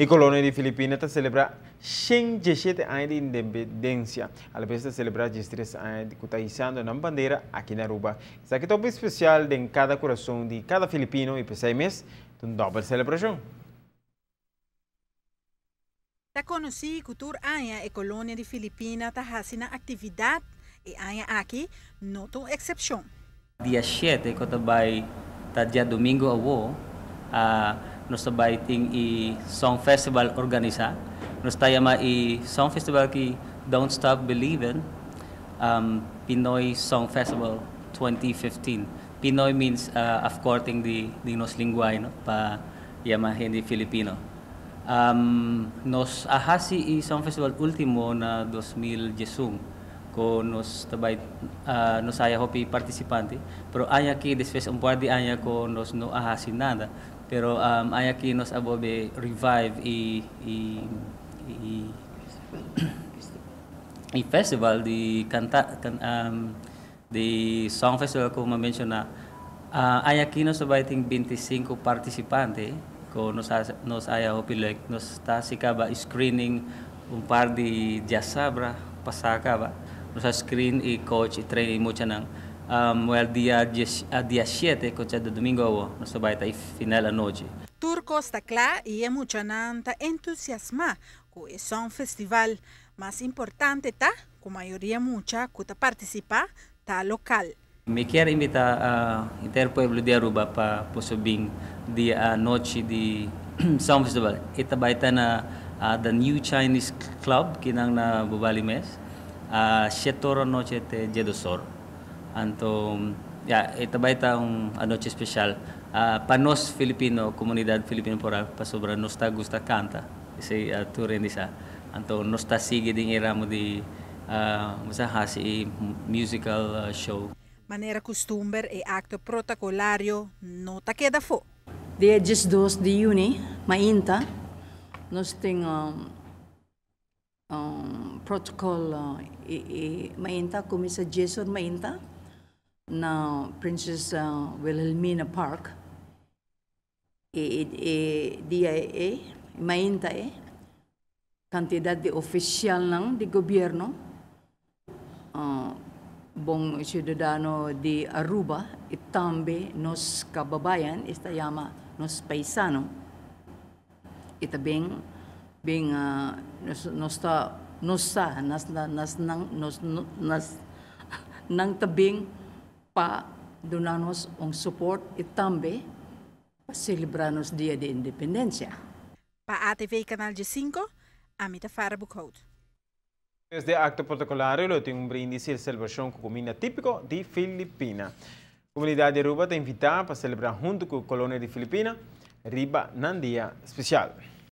Y colônia de Filipinas celebra 67 anos de independência. A vez de celebrar 13 anos de cotizando na bandeira aqui na Aruba. Isso aqui é um especial em cada coração de cada filipino e pensei mês de uma dobra celebração. Ta conheci cultura e colônia de Filipina ta hasina atividade e aqui não tão exceção. Dia 7, que eu trabalho, dia domingo, eu Uh, nos ting i song festival organisa nos tayama i song festival ki Don't Stop Believin um, Pinoy Song Festival 2015 Pinoy means uh, of courting the the nos lingway no pa yama hindi Filipino um, nos ahasi i song festival ultimo na 2000 jesung ko nos tabay uh, nos aya hopi participante pero aya ki face um puede aya ko nos no ahasi nada pero um, Ayakinos Abobe revive i i i a festival, di kanta can, um, di song festival ko ma na uh, Ayakinos Abobe, I think 25 participante ko nos, nos ayaw pilek, nos tasika ba screening un par di jasa bra pasaka ba. Nos screen i-coach, i training mo siya ng Turco sta clà e è molto entusiasmato con questo festival. Ma è importante che la maggioria di tutti partecipino al locale. Mi chiedo invita uh, il popolo di Aruba per possibile di uh, noci di Sound Festival. E ta baita na uh, the new Chinese club kinang na bubali mes. Uh, Shetoro noche te jedosoro. Anto, ya yeah, itabay taong anoche special uh, ah, panos Filipino komunidad Filipino pora pasobra nosta gusta canta isi uh, ni sa. anto nosta sige ding era mo di uh, ah, masaha si musical uh, show manera costumber e acto protocolario no queda fo dia just dos di uni mainta nosting um, um, protocol uh, i, i, mainta kumisa Jason mainta na Princess uh, Wilhelmina Park, e, e, DIA, Maintae, eh. kantidad de official ng di gobyerno, uh, bong ciudadano di Aruba, itambe nos kababayan, istayama nos paisano, itabing bing uh, nos, nos ta, nos nosta nas nas nang nos nas nang tabing Para donarnos un support y también para celebrarnos Día de Independencia. Para ATV Canal 5 Amita Farah Desde este acto protocolario lo tengo un brindis y el celebración con comida típico de Filipina. Comunidad de Aruba te invita para celebrar junto con colonia de Filipina, Riba Nandia Especial.